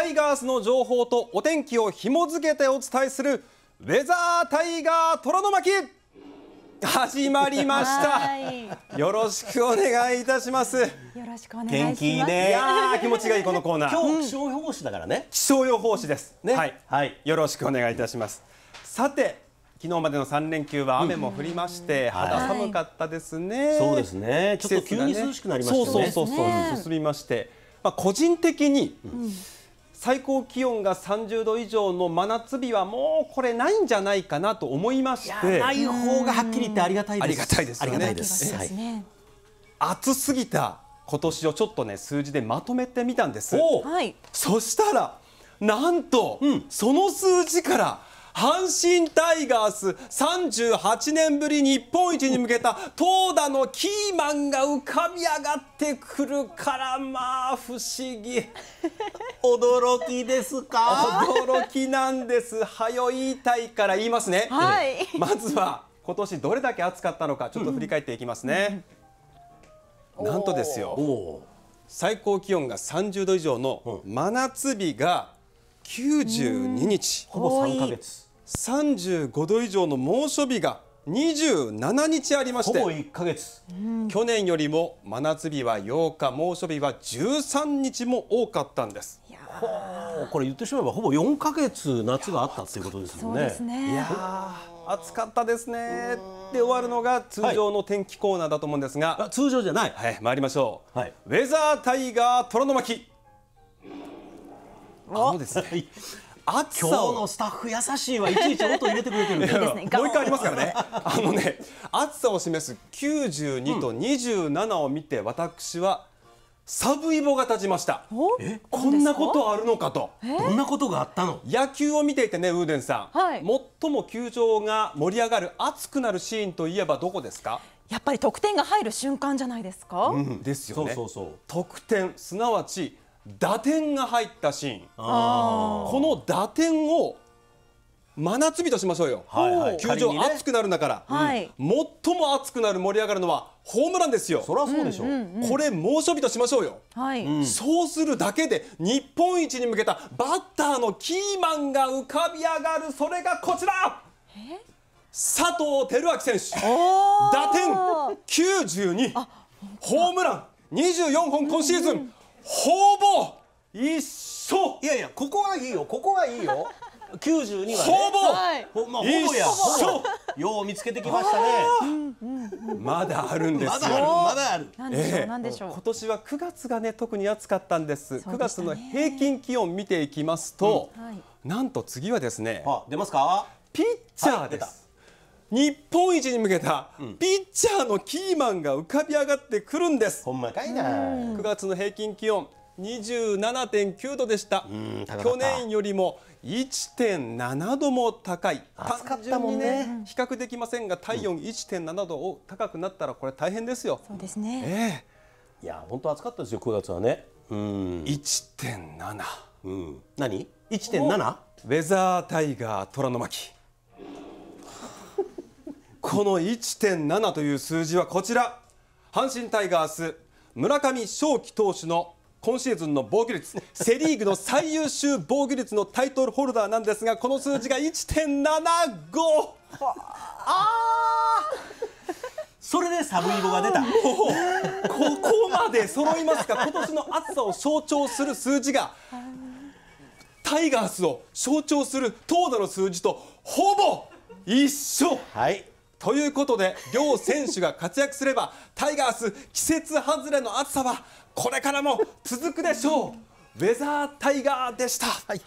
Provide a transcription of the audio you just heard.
タイガースの情報とお天気を紐付けてお伝えするウェザータイガー虎の巻始まりましたよろしくお願いいたしますよろしくお願いします。天気いいねいや気持ちがいいこのコーナー今日気象予報士だからね気象予報士ですねはい、はい、よろしくお願いいたしますさて昨日までの三連休は雨も降りまして、うん、肌寒かったですね、はい、そうですね、ね、ちょっと急に涼しくなりましたねそうそうそうそう、進みましてまあ個人的に、うん最高気温が30度以上の真夏日はもうこれないんじゃないかなと思いましてない方がはっきり言ってありがたいですありがたいですねありがたいですですね、はい、暑すぎた今年をちょっとね数字でまとめてみたんです、はい、そしたらなんと、うん、その数字から阪神タイガース38年ぶり日本一に向けた投打のキーマンが浮かび上がってくるからまあ不思議驚きですか驚きなんですはよ言いたいから言いますね、はい、まずは今年どれだけ暑かったのかちょっと振り返っていきますね、うん、なんとですよ最高気温が30度以上の真夏日が92日、ほぼ3ヶ月35度以上の猛暑日が27日ありましてほぼ1ヶ月、去年よりも真夏日は8日猛暑日は13日も多かったんですこれ言ってしまえばほぼ4か月夏があったっていうことですよね。ねいや暑かったですねで終わるのが通常の天気コーナーだと思うんですが、はい、通常じゃない、はい、参りましょう、はい、ウェザータイガー虎の巻あのですね 暑さ今日のスタッフ優しいわいちいち音入れてくれてるね、もう一回ありますからねあのね暑さを示す92と27を見て、うん、私はサブイボが立ちましたこんなことあるのかとどんなことがあったの野球を見ていてねウーデンさん、はい、最も球場が盛り上がる熱くなるシーンといえばどこですかやっぱり得点が入る瞬間じゃないですか、うん、ですよね得点すなわち打点が入ったシーンこの打点を真夏日としましょうよ、はいはい、球場、ね、暑くなるんだから、はい、最も暑くなる盛り上がるのはホームランですよそりゃそうでしょ、うこれ猛暑日としましょうよ、はい、そうするだけで日本一に向けたバッターのキーマンが浮かび上がるそれがこちら佐藤輝明選手打点92ホームラン24本今シーズン、うんうんほぼ一緒いやいやここはいいよここはいいよ92は、ね、ほぼ、はい、ほまあ、ほぼやほぼよう見つけてきましたね まだあるんですまだあるまだある、えー、今年は9月がね特に暑かったんです、ね、9月の平均気温見ていきますと、うんはい、なんと次はですね出ますかピッチャーです、はい日本一に向けたピッチャーのキーマンが浮かび上がってくるんです。ほんまかいな9月の平均気温27.9度でした去年よりも1.7度も高い暑か単純にね、ね、比較できませんが体温1.7度を高くなったらこれ大変ですよ。そうですね、えー、いや本当暑かったですよ9月はね。うん1.7。うん、何 ?1.7? ウェザータイガー虎の巻。この1.7という数字はこちら阪神タイガース村上頌樹投手の今シーズンの防御率セ・リーグの最優秀防御率のタイトルホルダーなんですがこの数字が1.75あそれでサブイボが出たここまで揃いますか今年の暑さを象徴する数字がタイガースを象徴する投打の数字とほぼ一緒、はい、ということで両選手が活躍すればタイガース季節外れの暑さはこれからも続くでしょうウェザータイガーでした。はい